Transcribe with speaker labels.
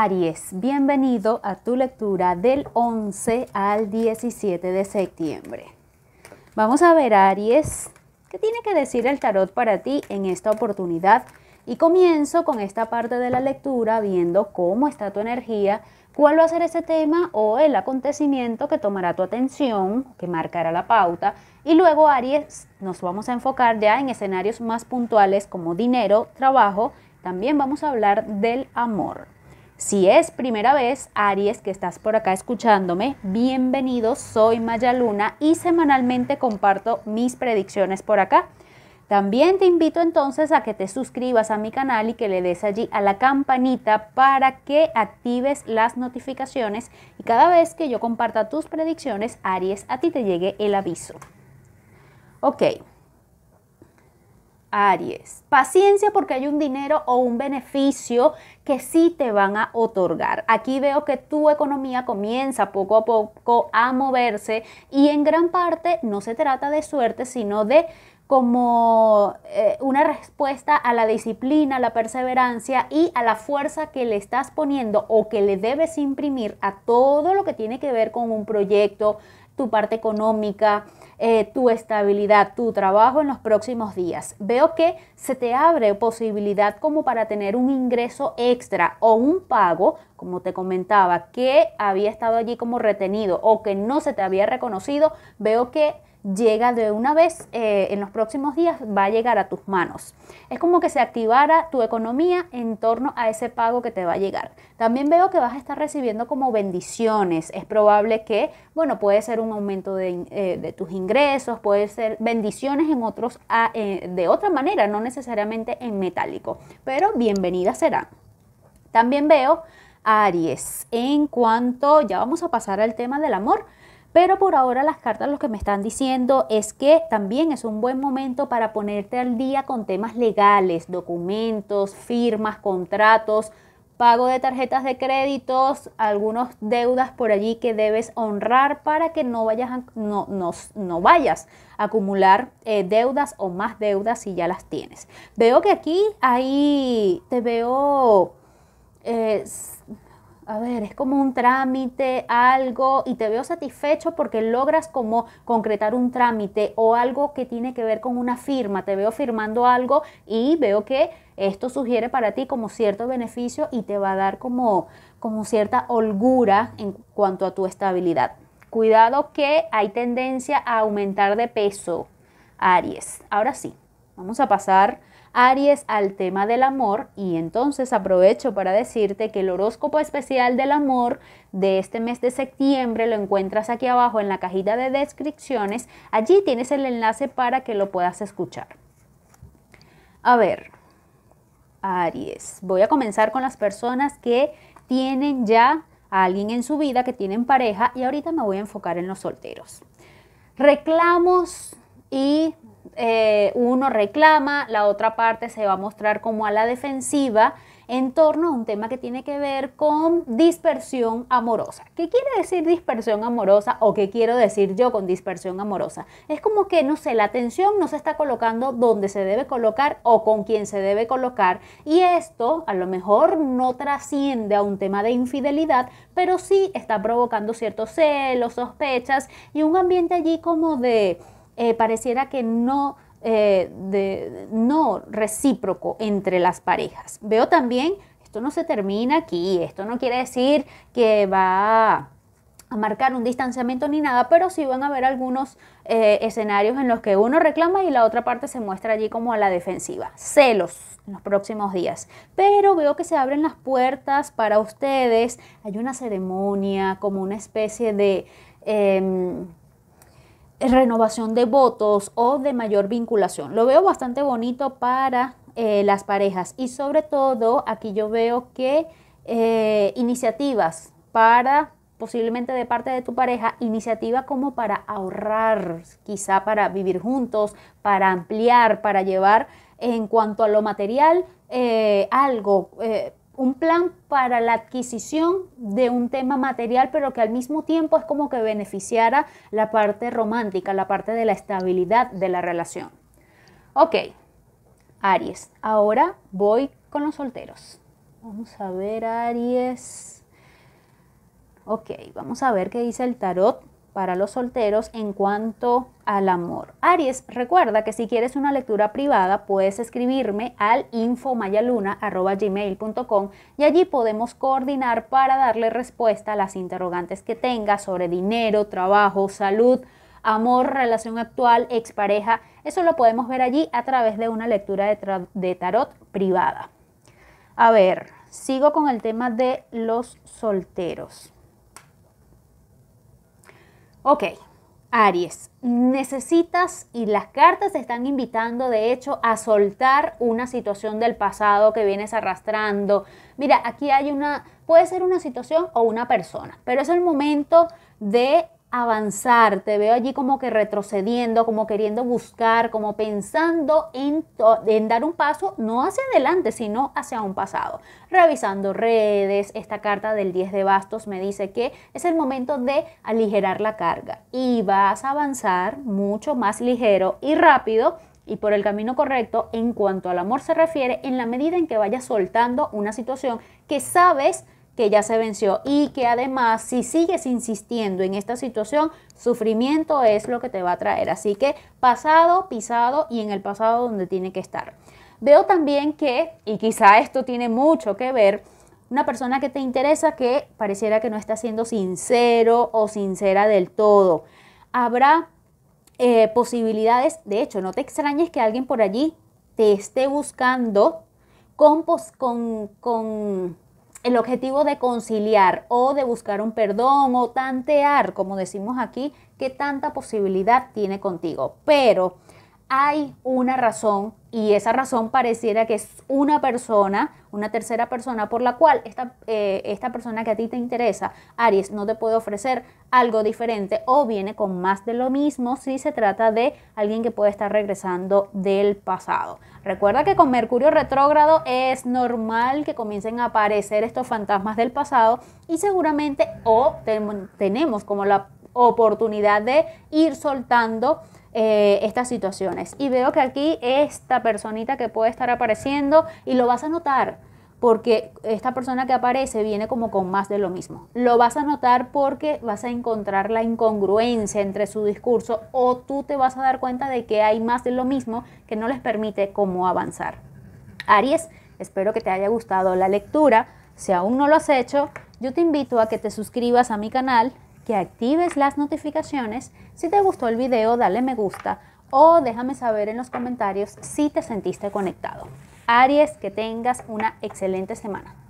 Speaker 1: Aries, bienvenido a tu lectura del 11 al 17 de septiembre. Vamos a ver, Aries, qué tiene que decir el tarot para ti en esta oportunidad. Y comienzo con esta parte de la lectura viendo cómo está tu energía, cuál va a ser ese tema o el acontecimiento que tomará tu atención, que marcará la pauta. Y luego, Aries, nos vamos a enfocar ya en escenarios más puntuales como dinero, trabajo. También vamos a hablar del amor. Si es primera vez, Aries, que estás por acá escuchándome, bienvenido, soy Maya Luna y semanalmente comparto mis predicciones por acá. También te invito entonces a que te suscribas a mi canal y que le des allí a la campanita para que actives las notificaciones y cada vez que yo comparta tus predicciones, Aries, a ti te llegue el aviso. Ok, Aries. Paciencia porque hay un dinero o un beneficio que sí te van a otorgar. Aquí veo que tu economía comienza poco a poco a moverse y en gran parte no se trata de suerte, sino de como eh, una respuesta a la disciplina, a la perseverancia y a la fuerza que le estás poniendo o que le debes imprimir a todo lo que tiene que ver con un proyecto, tu parte económica, eh, tu estabilidad, tu trabajo en los próximos días. Veo que se te abre posibilidad como para tener un ingreso extra o un pago, como te comentaba, que había estado allí como retenido o que no se te había reconocido. Veo que llega de una vez eh, en los próximos días, va a llegar a tus manos. Es como que se activara tu economía en torno a ese pago que te va a llegar. También veo que vas a estar recibiendo como bendiciones. Es probable que, bueno, puede ser un aumento de, eh, tus ingresos, puede ser bendiciones en otros, eh, de otra manera, no necesariamente en metálico, pero bienvenida será También veo Aries en cuanto, ya vamos a pasar al tema del amor pero por ahora las cartas lo que me están diciendo es que también es un buen momento para ponerte al día con temas legales, documentos, firmas, contratos, pago de tarjetas de créditos, algunas deudas por allí que debes honrar para que no vayas a, no, vayas acumular eh, deudas o más deudas si ya las tienes. Veo que aquí ahí te veo eh, a ver, es como un trámite, algo, y te veo satisfecho porque logras como concretar un trámite o algo que tiene que ver con una firma, te veo firmando algo y veo que esto sugiere para ti como cierto beneficio y te va a dar como, como cierta holgura en cuanto a tu estabilidad. Cuidado que hay tendencia a aumentar de peso, Aries. Ahora sí, vamos a pasar Aries al tema del amor y entonces aprovecho para decirte que el horóscopo especial del amor de este mes de septiembre lo encuentras aquí abajo en la cajita de descripciones. Allí tienes el enlace para que lo puedas escuchar. A ver, Aries, voy a comenzar con las personas que tienen ya a alguien en su vida, que tienen pareja y ahorita me voy a enfocar en los solteros. Reclamos y eh, uno reclama, la otra parte se va a mostrar como a la defensiva en torno a un tema que tiene que ver con dispersión amorosa. ¿Qué quiere decir dispersión amorosa o qué quiero decir yo con dispersión amorosa? Es como que, no sé, la atención no se está colocando donde se debe colocar o con quién se debe colocar y esto a lo mejor no trasciende a un tema de infidelidad, pero sí está provocando ciertos celos, sospechas y un ambiente allí como de eh, pareciera que no, eh, no recíproco entre las parejas. Veo también, esto no se termina aquí, esto no quiere decir que va a marcar un distanciamiento ni nada, pero sí van a haber algunos eh, escenarios en los que uno reclama y la otra parte se muestra allí como a la defensiva. Celos en los próximos días. Pero veo que se abren las puertas para ustedes. Hay una ceremonia, como una especie de... Em, renovación de votos o de mayor vinculación. Lo veo bastante bonito para eh, las parejas y sobre todo aquí yo veo que eh, iniciativas para posiblemente de parte de tu pareja, iniciativa como para ahorrar, quizá para vivir juntos, para ampliar, para llevar en cuanto a lo material, eh, algo, eh, un plan para la adquisición de un tema material, pero que al mismo tiempo es como que beneficiara la parte romántica, la parte de la estabilidad de la relación. Ok, Aries, ahora voy con los solteros. Vamos a ver, Aries. Ok, vamos a ver qué dice el tarot para los solteros en cuanto al amor. Aries, recuerda que si quieres una lectura privada puedes escribirme al infomayaluna.gmail.com y allí podemos coordinar para darle respuesta a las interrogantes que tengas sobre dinero, trabajo, salud, amor, relación actual, expareja. Eso lo podemos ver allí a través de una lectura de tarot privada. A ver, sigo con el tema de los solteros. Ok, Aries, necesitas y las cartas te están invitando de hecho a soltar una situación del pasado que vienes arrastrando. Mira, aquí hay una, puede ser una situación o una persona, pero es el momento de avanzar, te veo allí como que retrocediendo, como queriendo buscar, como pensando en, en, dar un paso no hacia adelante, sino hacia un pasado. Revisando redes, esta carta del 10 de bastos me dice que es el momento de aligerar la carga y vas a avanzar mucho más ligero y rápido y por el camino correcto en cuanto al amor se refiere en la medida en que vayas soltando una situación que sabes que ya se venció y que además si sigues insistiendo en esta situación, sufrimiento es lo que te va a traer. Así que pasado, pisado y en el pasado donde tiene que estar. Veo también que, y quizá esto tiene mucho que ver, una persona que te interesa que pareciera que no está siendo sincero o sincera del todo. Habrá eh, posibilidades, de hecho, no te extrañes que alguien por allí te esté buscando con, con el objetivo de conciliar o de buscar un perdón o tantear, como decimos aquí, qué tanta posibilidad tiene contigo. Pero hay una razón y esa razón pareciera que es una persona, una tercera persona por la cual esta, eh, esta, persona que a ti te interesa, Aries, no te puede ofrecer algo diferente o viene con más de lo mismo si se trata de alguien que puede estar regresando del pasado. Recuerda que con Mercurio retrógrado es normal que comiencen a aparecer estos fantasmas del pasado y seguramente o tenemos como la oportunidad de ir soltando eh, estas situaciones. Y veo que aquí esta personita que puede estar apareciendo y lo vas a notar porque esta persona que aparece viene como con más de lo mismo. Lo vas a notar porque vas a encontrar la incongruencia entre su discurso o tú te vas a dar cuenta de que hay más de lo mismo que no les permite cómo avanzar. Aries, espero que te haya gustado la lectura. Si aún no lo has hecho, yo te invito a que te suscribas a mi canal, que actives las notificaciones. Si te gustó el video, dale me gusta o déjame saber en los comentarios si te sentiste conectado. Aries, que tengas una excelente semana.